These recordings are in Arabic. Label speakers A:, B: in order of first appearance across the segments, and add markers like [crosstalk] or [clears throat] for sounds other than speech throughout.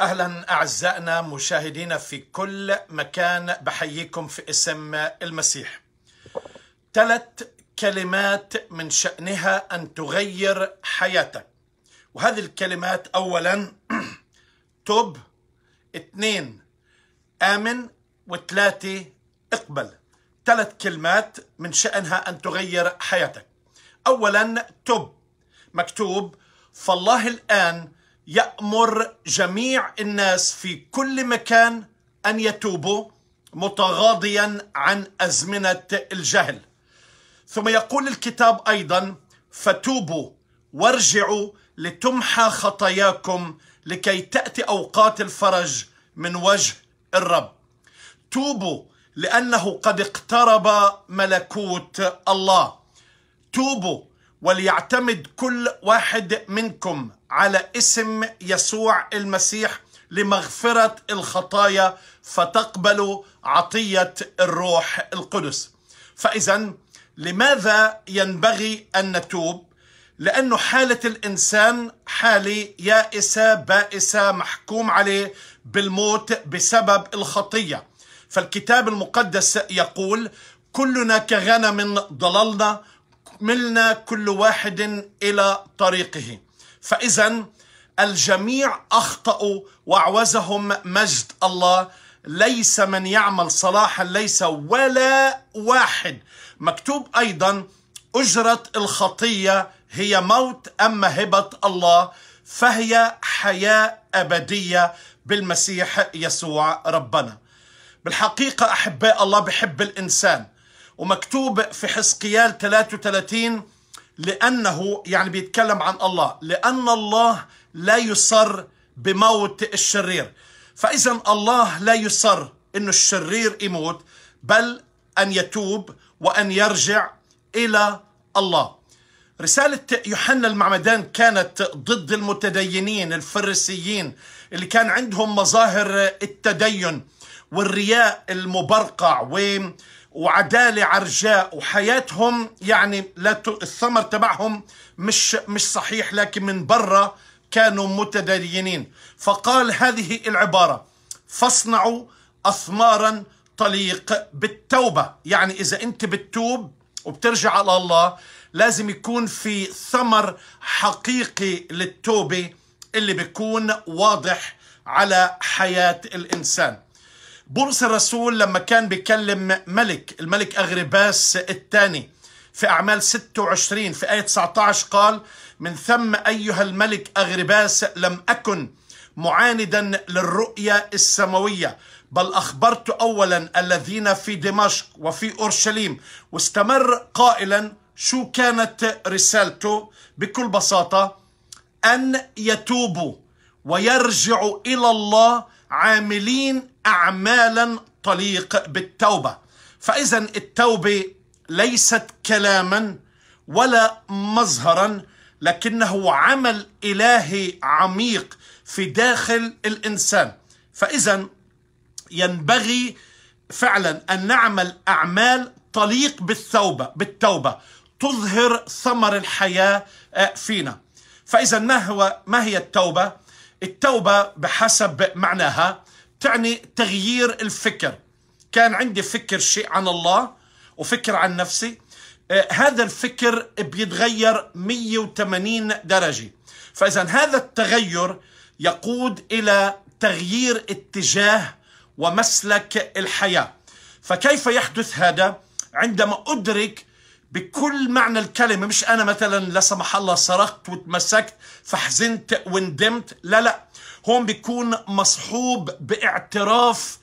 A: اهلا اعزائنا مشاهدينا في كل مكان بحييكم في اسم المسيح. ثلاث كلمات من شانها ان تغير حياتك. وهذه الكلمات اولا [clears throat] تب اثنين امن وثلاثه اقبل. ثلاث كلمات من شانها ان تغير حياتك. اولا تب مكتوب فالله الان يأمر جميع الناس في كل مكان أن يتوبوا متغاضيا عن أزمنة الجهل ثم يقول الكتاب أيضا فتوبوا وارجعوا لتمحى خطاياكم لكي تأتي أوقات الفرج من وجه الرب توبوا لأنه قد اقترب ملكوت الله توبوا وليعتمد كل واحد منكم على اسم يسوع المسيح لمغفرة الخطايا فتقبلوا عطية الروح القدس فإذا لماذا ينبغي أن نتوب؟ لأنه حالة الإنسان حالة يائسة بائسة محكوم عليه بالموت بسبب الخطية فالكتاب المقدس يقول كلنا كغنم ضللنا ملنا كل واحد الى طريقه فاذا الجميع اخطاوا واعوزهم مجد الله ليس من يعمل صلاحا ليس ولا واحد مكتوب ايضا اجره الخطيه هي موت اما هبه الله فهي حياه ابديه بالمسيح يسوع ربنا بالحقيقه احباء الله بحب الانسان ومكتوب في حزقيال 33 لأنه يعني بيتكلم عن الله لأن الله لا يصر بموت الشرير فإذا الله لا يصر أن الشرير يموت بل أن يتوب وأن يرجع إلى الله رسالة يوحنا المعمدان كانت ضد المتدينين الفريسيين اللي كان عندهم مظاهر التدين والرياء المبرقع و وعدالة عرجاء وحياتهم يعني لا ت... الثمر تبعهم مش مش صحيح لكن من برا كانوا متدينين فقال هذه العبارة فاصنعوا أثمارا طليق بالتوبة يعني إذا أنت بتتوب وبترجع على الله لازم يكون في ثمر حقيقي للتوبة اللي بيكون واضح على حياة الإنسان بولس الرسول لما كان بيكلم ملك الملك أغرباس الثاني في أعمال 26 في آية 19 قال من ثم أيها الملك أغرباس لم أكن معاندا للرؤية السماوية بل أخبرت أولا الذين في دمشق وفي أورشليم واستمر قائلا شو كانت رسالته بكل بساطة أن يتوبوا ويرجعوا إلى الله عاملين اعمالا طليق بالتوبه فاذا التوبه ليست كلاما ولا مظهرا لكنه عمل الهي عميق في داخل الانسان فاذا ينبغي فعلا ان نعمل اعمال طليق بالتوبه بالتوبه تظهر ثمر الحياه آه، فينا فاذا ما هو ما هي التوبه التوبة بحسب معناها تعني تغيير الفكر كان عندي فكر شيء عن الله وفكر عن نفسي آه، هذا الفكر بيتغير 180 درجة فإذا هذا التغير يقود إلى تغيير اتجاه ومسلك الحياة فكيف يحدث هذا عندما أدرك بكل معنى الكلمة مش أنا مثلا لا سمح الله سرقت وتمسكت فحزنت وندمت لا لا هون بيكون مصحوب باعتراف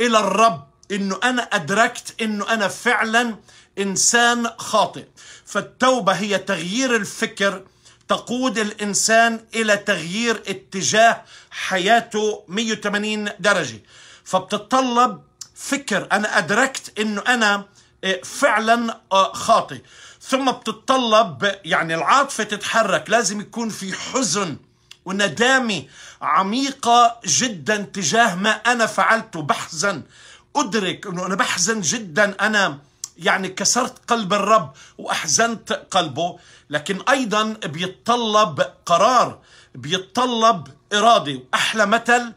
A: إلى الرب إنه أنا أدركت إنه أنا فعلا إنسان خاطئ فالتوبة هي تغيير الفكر تقود الإنسان إلى تغيير اتجاه حياته 180 درجة فبتتطلب فكر أنا أدركت إنه أنا فعلا آه، خاطئ ثم بتتطلب يعني العاطفة تتحرك لازم يكون في حزن وندامة عميقة جدا تجاه ما أنا فعلته بحزن أدرك أنه أنا بحزن جدا أنا يعني كسرت قلب الرب وأحزنت قلبه لكن أيضا بيتطلب قرار بيتطلب إرادة وأحلى مثل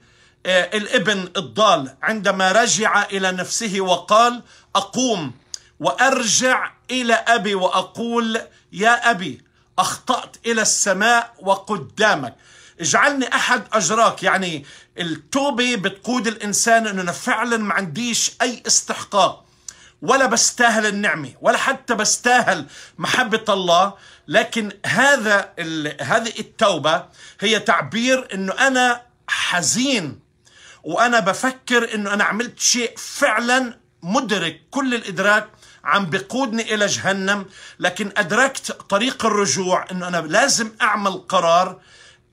A: آه، الابن الضال عندما رجع إلى نفسه وقال أقوم وارجع الى ابي واقول يا ابي اخطات الى السماء وقدامك اجعلني احد اجراك يعني التوبه بتقود الانسان انه انا فعلا ما عنديش اي استحقاق ولا بستاهل النعمه ولا حتى بستاهل محبه الله لكن هذا هذه التوبه هي تعبير انه انا حزين وانا بفكر انه انا عملت شيء فعلا مدرك كل الادراك عم بقودني إلى جهنم لكن أدركت طريق الرجوع أنه أنا لازم أعمل قرار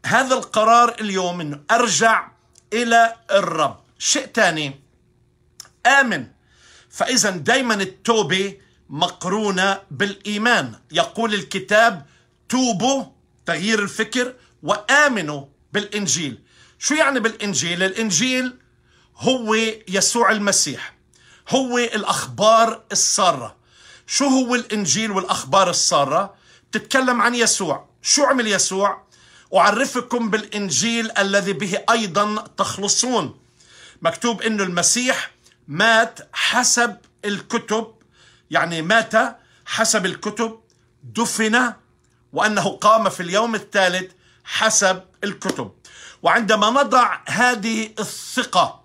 A: هذا القرار اليوم أنه أرجع إلى الرب شيء ثاني آمن فإذا دايما التوبة مقرونة بالإيمان يقول الكتاب توبوا تغيير الفكر وآمنوا بالإنجيل شو يعني بالإنجيل؟ الإنجيل هو يسوع المسيح هو الأخبار السارة شو هو الإنجيل والأخبار السارة بتتكلم عن يسوع شو عمل يسوع أعرفكم بالإنجيل الذي به أيضا تخلصون مكتوب أنه المسيح مات حسب الكتب يعني مات حسب الكتب دفن وأنه قام في اليوم الثالث حسب الكتب وعندما نضع هذه الثقة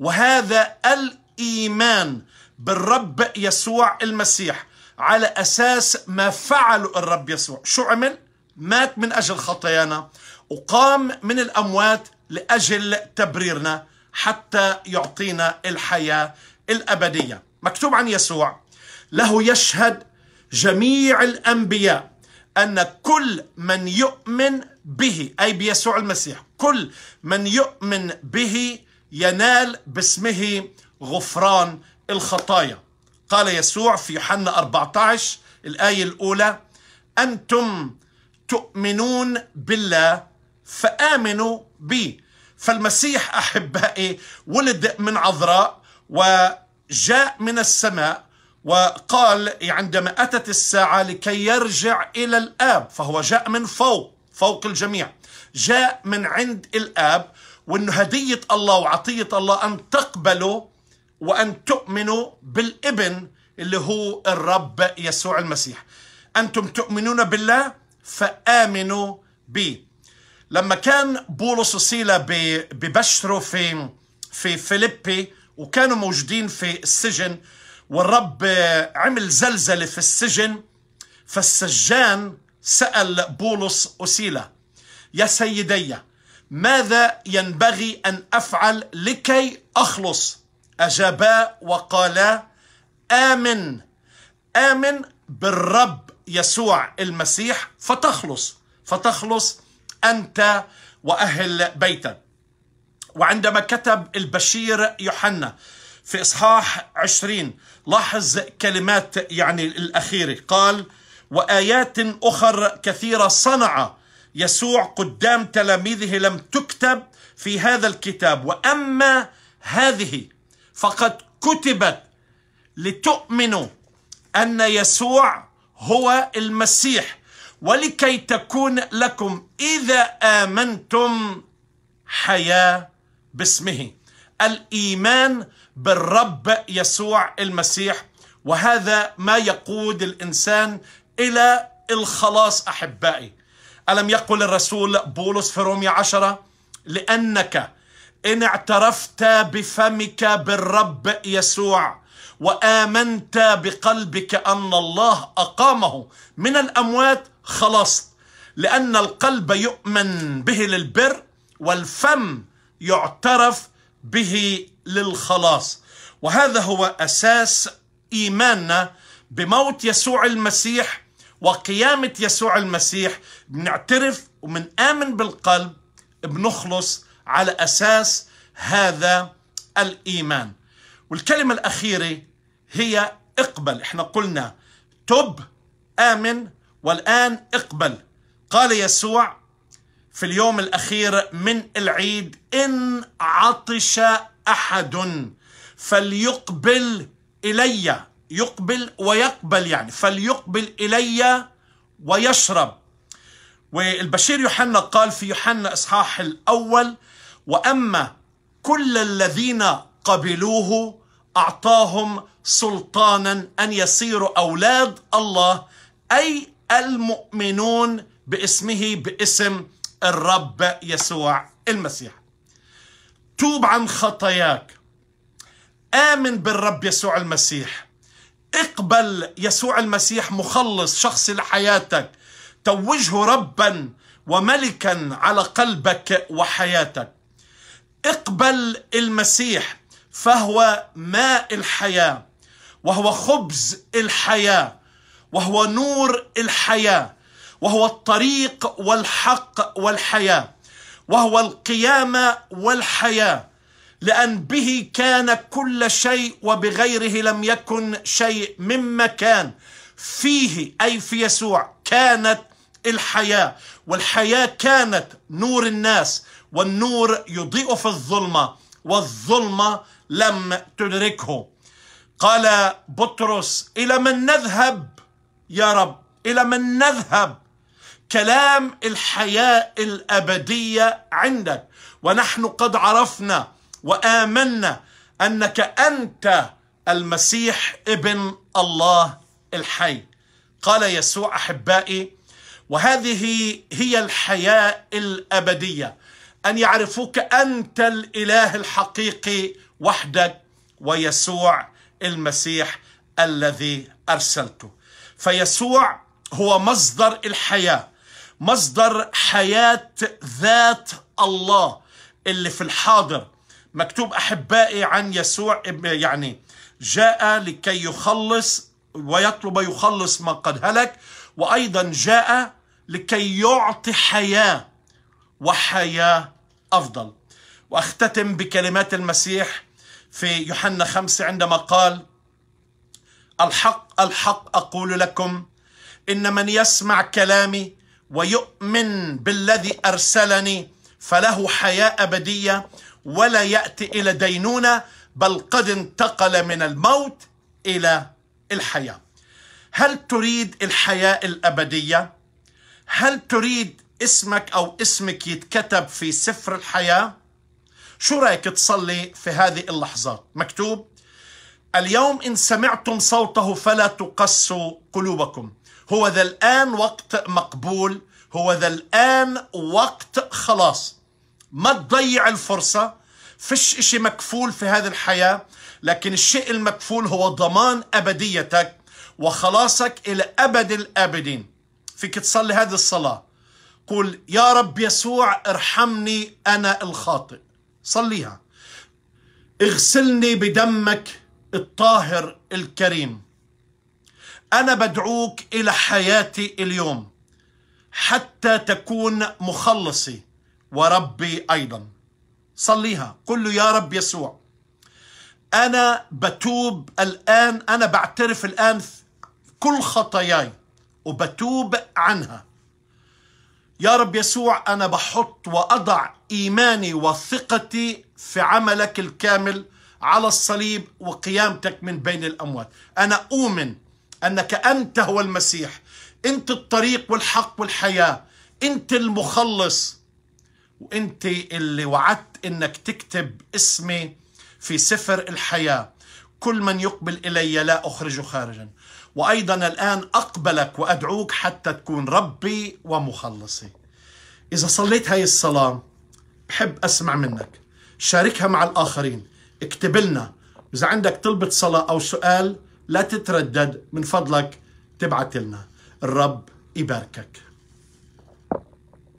A: وهذا ال الايمان بالرب يسوع المسيح على اساس ما فعله الرب يسوع شو عمل مات من اجل خطايانا وقام من الاموات لاجل تبريرنا حتى يعطينا الحياه الابديه مكتوب عن يسوع له يشهد جميع الانبياء ان كل من يؤمن به اي بيسوع المسيح كل من يؤمن به ينال باسمه غفران الخطايا قال يسوع في يوحنا 14 الآية الأولى أنتم تؤمنون بالله فآمنوا بي فالمسيح أحبائي ولد من عذراء وجاء من السماء وقال عندما أتت الساعة لكي يرجع إلى الآب فهو جاء من فوق فوق الجميع جاء من عند الآب وأن هدية الله وعطية الله أن تقبلوا وأن تؤمنوا بالابن اللي هو الرب يسوع المسيح أنتم تؤمنون بالله فآمنوا به لما كان بولس وسيلة ببشروا في في فيليبي وكانوا موجودين في السجن والرب عمل زلزلة في السجن فالسجان سأل بولس وسيلة يا سيدي ماذا ينبغي أن أفعل لكي أخلص أجابا وقالا آمن آمن بالرب يسوع المسيح فتخلص فتخلص أنت وأهل بيتك وعندما كتب البشير يوحنا في إصحاح عشرين لاحظ كلمات يعني الأخيرة قال وآيات أخر كثيرة صنع يسوع قدام تلاميذه لم تكتب في هذا الكتاب وأما هذه فقد كتبت لتؤمنوا ان يسوع هو المسيح ولكي تكون لكم اذا امنتم حياه باسمه الايمان بالرب يسوع المسيح وهذا ما يقود الانسان الى الخلاص احبائي الم يقل الرسول بولس في رومية عشرة لانك إن اعترفت بفمك بالرب يسوع وآمنت بقلبك أن الله أقامه من الأموات خلصت لأن القلب يؤمن به للبر والفم يعترف به للخلاص وهذا هو أساس إيماننا بموت يسوع المسيح وقيامة يسوع المسيح بنعترف آمن بالقلب بنخلص على أساس هذا الإيمان والكلمة الأخيرة هي اقبل احنا قلنا تب آمن والآن اقبل قال يسوع في اليوم الأخير من العيد إن عطش أحد فليقبل إلي يقبل ويقبل يعني فليقبل إلي ويشرب والبشير يوحنا قال في يوحنا إصحاح الأول واما كل الذين قبلوه اعطاهم سلطانا ان يصيروا اولاد الله اي المؤمنون باسمه باسم الرب يسوع المسيح توب عن خطاياك امن بالرب يسوع المسيح اقبل يسوع المسيح مخلص شخصي لحياتك توجه ربا وملكا على قلبك وحياتك اقبل المسيح فهو ماء الحياة وهو خبز الحياة وهو نور الحياة وهو الطريق والحق والحياة وهو القيامة والحياة لأن به كان كل شيء وبغيره لم يكن شيء مما كان فيه أي في يسوع كانت الحياة والحياة كانت نور الناس والنور يضيء في الظلمة والظلمة لم تدركه قال بطرس إلى من نذهب يا رب إلى من نذهب كلام الحياة الأبدية عندك ونحن قد عرفنا وآمنا أنك أنت المسيح ابن الله الحي قال يسوع أحبائي وهذه هي الحياة الأبدية أن يعرفوك أنت الإله الحقيقي وحدك ويسوع المسيح الذي أرسلته فيسوع هو مصدر الحياة مصدر حياة ذات الله اللي في الحاضر مكتوب أحبائي عن يسوع يعني جاء لكي يخلص ويطلب يخلص من قد هلك وأيضا جاء لكي يعطي حياه وحياة أفضل وأختتم بكلمات المسيح في يوحنا خمسة عندما قال الحق الحق أقول لكم إن من يسمع كلامي ويؤمن بالذي أرسلني فله حياة أبدية ولا يأتي إلى دينونة بل قد انتقل من الموت إلى الحياة هل تريد الحياة الأبدية؟ هل تريد اسمك أو اسمك يتكتب في سفر الحياة شو رأيك تصلي في هذه اللحظات مكتوب اليوم إن سمعتم صوته فلا تقسوا قلوبكم هو ذا الآن وقت مقبول هو ذا الآن وقت خلاص ما تضيع الفرصة فش إشي مكفول في هذه الحياة لكن الشيء المكفول هو ضمان أبديتك وخلاصك إلى أبد الآبدين فيك تصلي هذه الصلاة قل يا رب يسوع ارحمني أنا الخاطئ صليها اغسلني بدمك الطاهر الكريم أنا بدعوك إلى حياتي اليوم حتى تكون مخلصي وربي أيضا صليها قل له يا رب يسوع أنا بتوب الآن أنا بعترف الآن كل خطاياي وبتوب عنها يا رب يسوع أنا بحط وأضع إيماني وثقتي في عملك الكامل على الصليب وقيامتك من بين الأموات أنا أؤمن أنك أنت هو المسيح أنت الطريق والحق والحياة أنت المخلص وأنت اللي وعدت أنك تكتب اسمي في سفر الحياة كل من يقبل الي لا اخرجه خارجا وايضا الان اقبلك وادعوك حتى تكون ربي ومخلصي اذا صليت هاي الصلاه بحب اسمع منك شاركها مع الاخرين اكتب لنا اذا عندك طلبه صلاه او سؤال لا تتردد من فضلك تبعت لنا الرب يباركك